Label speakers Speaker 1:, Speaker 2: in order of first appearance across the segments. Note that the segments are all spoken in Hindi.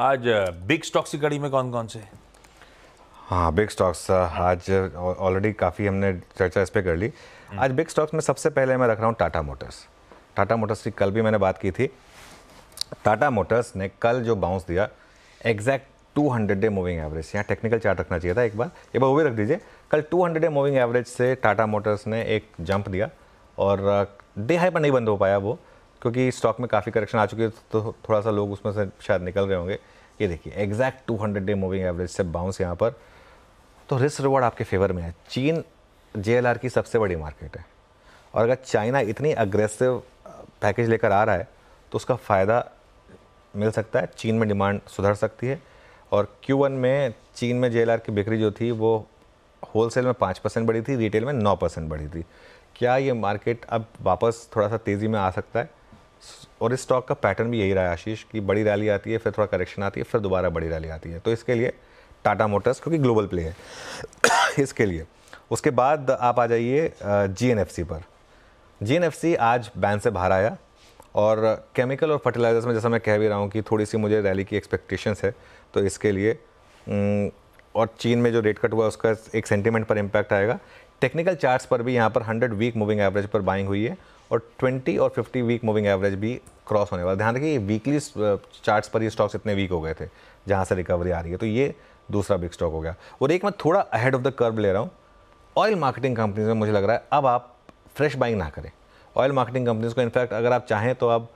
Speaker 1: आज बिग स्टॉक्स की कड़ी में कौन कौन से
Speaker 2: हाँ बिग स्टॉक्स आज ऑलरेडी काफ़ी हमने चर्चा इस पर कर ली हम्म। आज बिग स्टॉक्स में सबसे पहले मैं रख रहा हूँ टाटा मोटर्स टाटा मोटर्स की कल भी मैंने बात की थी टाटा मोटर्स ने कल जो बाउंस दिया एग्जैक्ट 200 डे मूविंग एवरेज यहाँ टेक्निकल चार्ट रखना चाहिए था एक बार एक बार वो भी रख दीजिए कल 200 डे मूविंग एवरेज से टाटा मोटर्स ने एक जंप दिया और डे हाई पर नहीं बंद हो पाया वो क्योंकि स्टॉक में काफ़ी करेक्शन आ चुकी है तो थोड़ा सा लोग उसमें से शायद निकल रहे होंगे ये देखिए exact hundred day moving average से बाउंस यहाँ पर तो रिस्क रिवॉर्ड आपके फेवर में है चीन जे की सबसे बड़ी मार्केट है और अगर चाइना इतनी अग्रेसिव पैकेज uh, लेकर आ रहा है तो उसका फ़ायदा मिल सकता है चीन में डिमांड सुधर सकती है और क्यू में चीन में जे की बिक्री जो थी वो होलसेल में पाँच परसेंट बढ़ी थी रिटेल में नौ परसेंट बढ़ी थी क्या ये मार्केट अब वापस थोड़ा सा तेज़ी में आ सकता है और इस स्टॉक का पैटर्न भी यही रहा है आशीष कि बड़ी रैली आती है फिर थोड़ा करेक्शन आती है फिर दोबारा बड़ी रैली आती है तो इसके लिए टाटा मोटर्स क्योंकि ग्लोबल प्ले है इसके लिए उसके बाद आप आ जाइए जी पर जी आज बैन से बाहर आया और केमिकल और फर्टिलाइजर्स में जैसा मैं कह भी रहा हूँ कि थोड़ी सी मुझे रैली की एक्सपेक्टेशंस है तो इसके लिए और चीन में जो रेट कट हुआ उसका एक सेंटीमेंट पर इम्पैक्ट आएगा टेक्निकल चार्ट्स पर भी यहाँ पर 100 वीक मूविंग एवरेज पर बाइंग हुई है और 20 और 50 वीक मूविंग एवरेज भी क्रॉस होने वाला ध्यान रखिए वीकली चार्ट्स uh, पर ये स्टॉक्स इतने वीक हो गए थे जहाँ से रिकवरी आ रही है तो ये दूसरा बिग स्टॉक हो गया और एक मैं थोड़ा अहेड ऑफ द कर्व ले रहा हूँ ऑयल मार्केटिंग कंपनीज में मुझे लग रहा है अब आप फ्रेश बाइंग ना करें ऑयल मार्केटिंग कंपनीज को इनफैक्ट अगर आप चाहें तो आप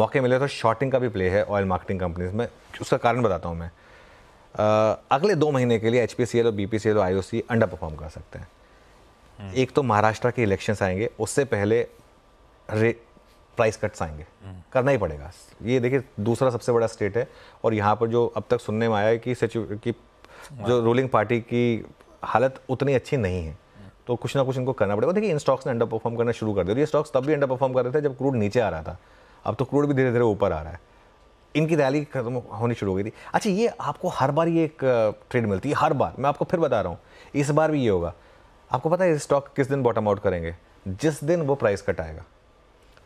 Speaker 2: मौके मिले तो शॉर्टिंग का भी प्ले है ऑयल मार्केटिंग कंपनीज में उसका कारण बताता हूँ मैं आ, uh, अगले दो महीने के लिए एच पी सी एल और बी पी सी एल और I O C under perform कर सकते हैं हम्म। एक तो महाराष्ट्र के इलेक्शंस आएंगे उससे पहले प्राइस कट्स आएंगे करना ही पड़ेगा ये देखिए दूसरा सबसे बड़ा स्टेट है और यहाँ पर जो अब तक सुनने में आया है कि कि जो रूलिंग पार्टी की हालत उतनी अच्छी नहीं है तो कुछ ना कुछ इनको करना पड़ेगा देखिए इन स्टॉक्स ने अंडर परफॉर्म करना शुरू कर दिया ये स्टॉक्स तब भी अंडर परफॉर्म कर रहे थे जब क्रूड नीचे आ रहा था अब तो क्रूड भी धीरे धीरे ऊपर आ रहा है इनकी रैली खत्म होनी शुरू हो गई थी अच्छा ये आपको हर बार ये एक ट्रेड मिलती है हर बार मैं आपको फिर बता रहा हूँ इस बार भी ये होगा आपको पता है स्टॉक किस दिन बॉटम आउट करेंगे जिस दिन वो प्राइस कट आएगा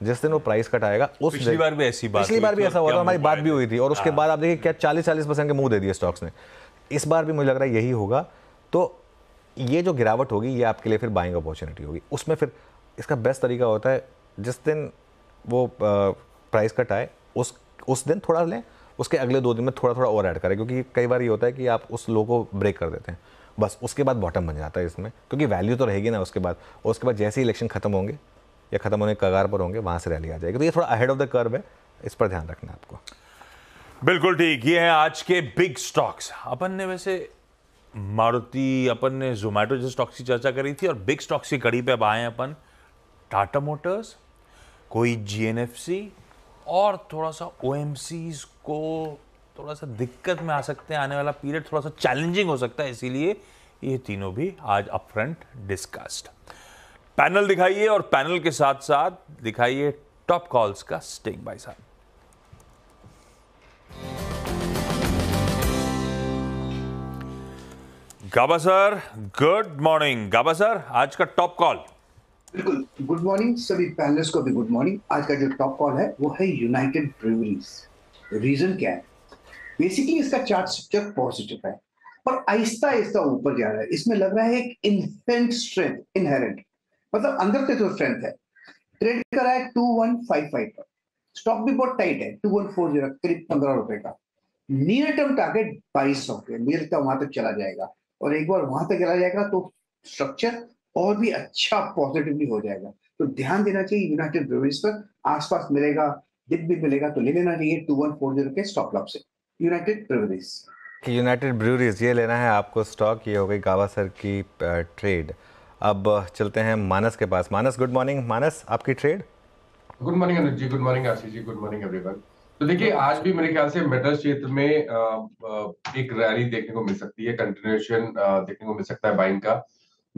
Speaker 2: जिस दिन वो प्राइस कट आएगा उस पिछली बार भी ऐसी बात पिछली बार भी ऐसा हुआ था हमारी बात भी हुई थी और उसके हाँ। बाद आप देखिए क्या चालीस चालीस परसेंट के मुंह दे दिए स्टॉक्स ने इस बार भी मुझे लग रहा है यही होगा तो ये जो गिरावट होगी ये आपके लिए फिर बाइंग अपॉर्चुनिटी होगी उसमें फिर इसका बेस्ट तरीका होता है जिस दिन वो प्राइस कट आए उस उस दिन थोड़ा लें उसके अगले दो दिन में थोड़ा थोड़ा और ऐड करें क्योंकि कई बार ये होता है कि आप उस लो को ब्रेक कर देते हैं बस उसके बाद बॉटम बन जाता है इसमें क्योंकि वैल्यू तो रहेगी ना उसके बाद और उसके बाद जैसे ही इलेक्शन खत्म होंगे या खत्म होने के कगार पर होंगे वहां से रैली आ जाएगी तो ये थोड़ा अहेड ऑफ द कर्व है इस पर ध्यान रखना आपको
Speaker 1: बिल्कुल ठीक ये है आज के बिग स्टॉक्स अपन ने वैसे मारुति अपन ने जोमेटो जैसे स्टॉक्स की चर्चा करी थी और बिग स्टॉक्स की कड़ी पे अब आए अपन टाटा मोटर्स कोई जीएनएफसी और थोड़ा सा ओ को थोड़ा सा दिक्कत में आ सकते हैं आने वाला पीरियड थोड़ा सा चैलेंजिंग हो सकता है इसीलिए ये तीनों भी आज अपफ्रंट डिस्कस्ड पैनल दिखाइए और पैनल के साथ साथ दिखाइए टॉप कॉल्स का स्टिंग बाई साहब Gaba sir good morning Gaba sir आज का टॉप कॉल
Speaker 3: बिल्कुल गुड मॉर्निंग सभी पैनलिस्ट को भी गुड मॉर्निंग आज का जो टॉप कॉल है वो है यूनाइटेड ब्रिवरीज रीजन क्या है बेसिकली इसका चार्ट स्ट्रक्चर पॉजिटिव है और आहिस्ता आहिस्ता ऊपर जा रहा है इसमें लग रहा है एक इनहेरेंट स्ट्रेंथ इनहेरेंट मतलब अंदर से जो स्ट्रेंथ है ट्रेड करा है टू वन फाइव फाइव पर स्टॉक भी बहुत टाइट है टू वन फोर जीरो करीब पंद्रह रुपए का नियर टर्म टारगेट बाईस सौ के नियर टर्म वहां तक चला जाएगा और एक बार वहां तक चला जाएगा तो स्ट्रक्चर और भी अच्छा पॉजिटिवली हो जाएगा तो ध्यान देना चाहिए यूनाइटेड ब्रेवरीज पर आसपास मिलेगा दिख भी मिलेगा तो ले लेना चाहिए टू वन फोर जीरो के स्टॉप लॉप से यूनाइटेड ब्रेवरीज
Speaker 2: यूनाइटेड ब्रूरीज ये लेना है आपको स्टॉक ये हो गई गावा सर की ट्रेड अब चलते हैं मानस के पास मानस गुड मॉर्निंग मानस आपकी trade good morning Anuj ji good morning Ashish ji good morning everyone तो देखिए आज
Speaker 3: भी मेरे ख्याल से मेटल क्षेत्र में एक रैली देखने को मिल सकती है कंटिन्यूएशन देखने को मिल सकता है बाइंग का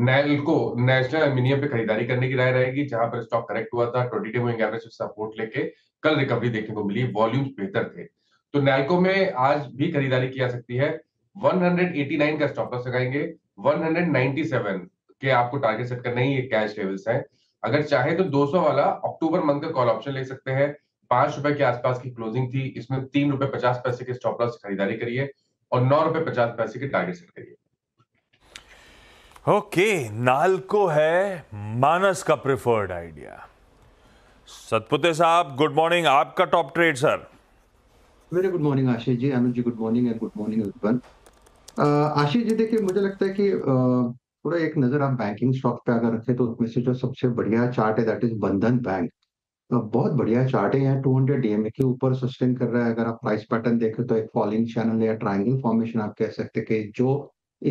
Speaker 3: नैल को नेशनल एल्यूमिनियम पे खरीदारी करने की राय रहेगी जहां पर स्टॉक करेक्ट हुआ था twenty day moving average support लेके कल रिकवरी देखने को मिली वॉल्यूम्स बेहतर थे तो नैलको में आज भी खरीदारी की जा सकती है 189 का स्टॉप लॉस लगाएंगे 197 कि आपको टारगेट सेट करना ही ये कैश लेवल्स है अगर चाहे तो 200 वाला अक्टूबर मंथ का कॉल ऑप्शन ले सकते हैं पांच रुपए के आसपास की क्लोजिंग थी इसमें तीन रुपए पचास पैसे के स्टॉप लॉस खरीदारी करिए और नौ रुपए पचास पैसे के टारगेट सेट करिए
Speaker 1: ओके नालको है मानस का प्रिफर्ड आइडिया सतपुते साहब गुड मॉर्निंग आपका top trade sir
Speaker 2: very good morning Ashish ji Anuj ji good morning and good morning everyone Ashish ji देखिए मुझे लगता है कि थोड़ा एक नजर आप बैंकिंग स्टॉक पे अगर रखें तो उसमें से जो सबसे बढ़िया चार्ट है दैट इज बंधन बैंक तो बहुत बढ़िया चार्ट है यहाँ हंड्रेड डीएमए के ऊपर सस्टेन कर रहा है अगर आप प्राइस पैटर्न देखें तो एक फॉलिंग चैनल या ट्राइंगल फॉर्मेशन आप कह सकते कि जो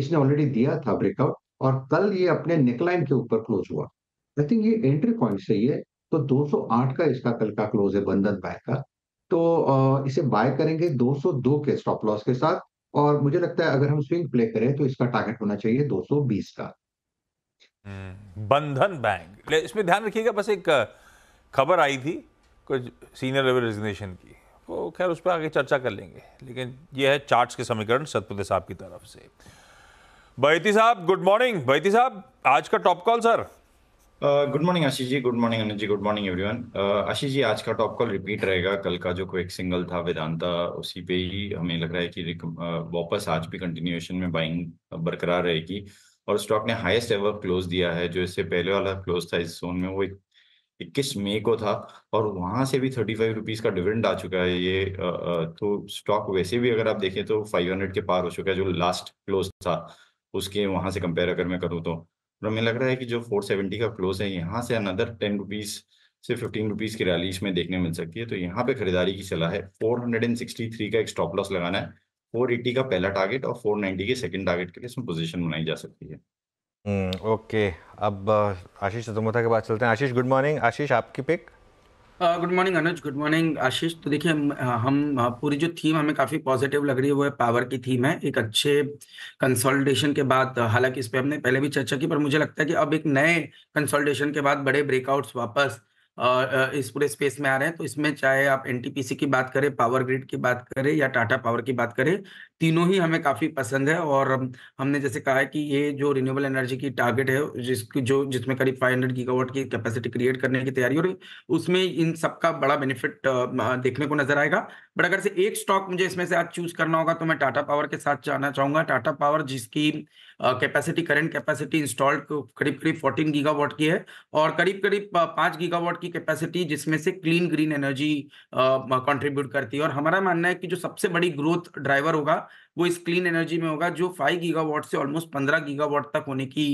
Speaker 2: इसने ऑलरेडी दिया था ब्रेकआउट और कल ये अपने नेकलाइन के ऊपर क्लोज हुआ आई थिंक ये एंट्री पॉइंट सही है तो 208 का इसका कल का क्लोज है बंधन बैंक का तो इसे बाय करेंगे 202 के स्टॉप लॉस के साथ और मुझे लगता है अगर हम स्विंग प्ले करें तो इसका टारगेट होना चाहिए 220 का
Speaker 1: हम्म, बंधन बैंक इसमें ध्यान रखिएगा बस एक खबर आई थी कुछ सीनियर लेवल रेजिग्नेशन की वो खैर उस पर आगे चर्चा कर लेंगे लेकिन ये है चार्ट्स के समीकरण सतपुते साहब की तरफ से बैती साहब गुड मॉर्निंग बैती साहब आज का top call sir
Speaker 2: good morning Ashish ji good morning Anuj ji good morning everyone Ashish ji आज का टॉप कॉल रिपीट रहेगा कल का जो क्विक सिंगल था वेदांता उसी पे ही हमें लग रहा है कि uh, वापस आज भी कंटिन्यूएशन में बाइंग uh, बरकरार रहेगी और स्टॉक ने हाईएस्ट एवर क्लोज दिया है जो इससे पहले वाला क्लोज था इस जोन में वो इक्कीस मई को था और वहां से भी थर्टी फाइव रुपीज का डिविडेंड आ चुका है ये uh, तो स्टॉक वैसे भी अगर आप देखें तो फाइव हंड्रेड के पार हो चुका है जो लास्ट क्लोज था उसके वहां से कंपेयर अगर मैं करूँ तो और हमें लग रहा है कि जो 470 का क्लोज है यहाँ से अनदर टेन रुपीज़ से फिफ्टीन रुपीज़ की रैली इसमें देखने मिल सकती है तो यहाँ पे खरीदारी की सलाह है 463 का एक स्टॉप लॉस लगाना है 480 का पहला टारगेट और 490 के सेकंड टारगेट के लिए इसमें पोजीशन बनाई जा सकती है ओके हम्म, okay. अब आशीष तमोथा तो के बाद चलते हैं आशीष गुड मॉर्निंग आशीष आपकी pick
Speaker 3: good morning Anuj good morning Ashish तो देखिए हम पूरी जो थीम हमें काफ़ी पॉजिटिव लग रही है वो है पावर की थीम है एक अच्छे कंसोलिडेशन के बाद हालांकि इस पर हमने पहले भी चर्चा की पर मुझे लगता है कि अब एक नए कंसोलिडेशन के बाद बड़े ब्रेकआउट्स वापस इस पूरे स्पेस में आ रहे हैं तो इसमें चाहे आप एनटीपीसी की बात करें पावर ग्रिड की बात करें या टाटा पावर की बात करें तीनों ही हमें काफ़ी पसंद है और हमने जैसे कहा है कि ये जो रिन्यूएबल एनर्जी की टारगेट है जिसकी जो जिसमें करीब 500 हंड्रेड गीगावाट की कैपेसिटी क्रिएट करने की तैयारी हो रही उसमें इन सबका बड़ा बेनिफिट देखने को नजर आएगा बट अगर से एक स्टॉक मुझे इसमें से आज चूज करना होगा तो मैं टाटा पावर के साथ जाना चाहूंगा टाटा पावर जिसकी कैपेसिटी करंट कैपेसिटी इंस्टॉल्ड करीब करीब 14 गीगावाट की है और करीब करीब पाँच गीगावाट की कैपेसिटी जिसमें से क्लीन ग्रीन एनर्जी कंट्रीब्यूट करती है और हमारा मानना है कि जो सबसे बड़ी ग्रोथ ड्राइवर होगा वो इस क्लीन एनर्जी में होगा जो फाइव गीगावाट से ऑलमोस्ट पंद्रह गीगावाट तक होने की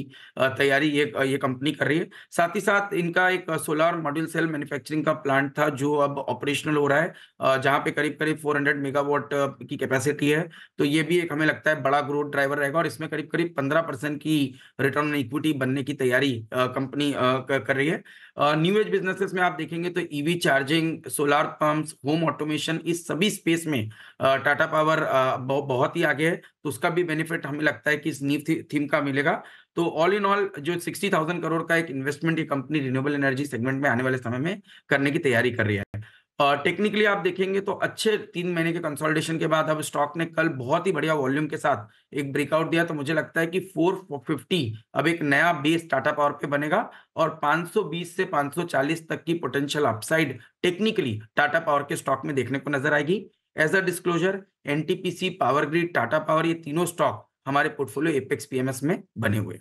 Speaker 3: तैयारी ये ये कंपनी कर रही है साथ ही साथ इनका एक सोलर मॉड्यूल सेल मैन्युफैक्चरिंग का प्लांट था जो अब ऑपरेशनल हो रहा है जहां पे करीब करीब फोर हंड्रेड मेगावाट की कैपेसिटी है तो ये भी एक हमें लगता है बड़ा ग्रोथ ड्राइवर रहेगा और इसमें करीब करीब पंद्रह परसेंट की रिटर्न इक्विटी बनने की तैयारी कंपनी कर रही है न्यू एज बिजनेसेस में आप देखेंगे तो EV charging solar pumps home automation इस सभी स्पेस में टाटा पावर बहुत ही आगे है तो उसका भी बेनिफिट हमें लगता है कि इस नीव थी, थीम का मिलेगा तो ऑल इन ऑल जो सिक्सटी थाउजेंड करोड़ का एक इन्वेस्टमेंट ये कंपनी रिन्यूएबल एनर्जी सेगमेंट में आने वाले समय में करने की तैयारी कर रही है टेक्निकली आप देखेंगे तो अच्छे तीन महीने के कंसोलिडेशन के बाद अब स्टॉक ने कल बहुत ही बढ़िया वॉल्यूम के साथ एक ब्रेकआउट दिया तो मुझे लगता है कि 450 अब एक नया बेस टाटा पावर पे बनेगा और 520 से 540 तक की potential upside technically Tata Power के स्टॉक में देखने को नजर आएगी as a disclosure NTPC Power Grid Tata Power ये तीनों स्टॉक हमारे पोर्टफोलियो एपेक्स पीएमएस में बने हुए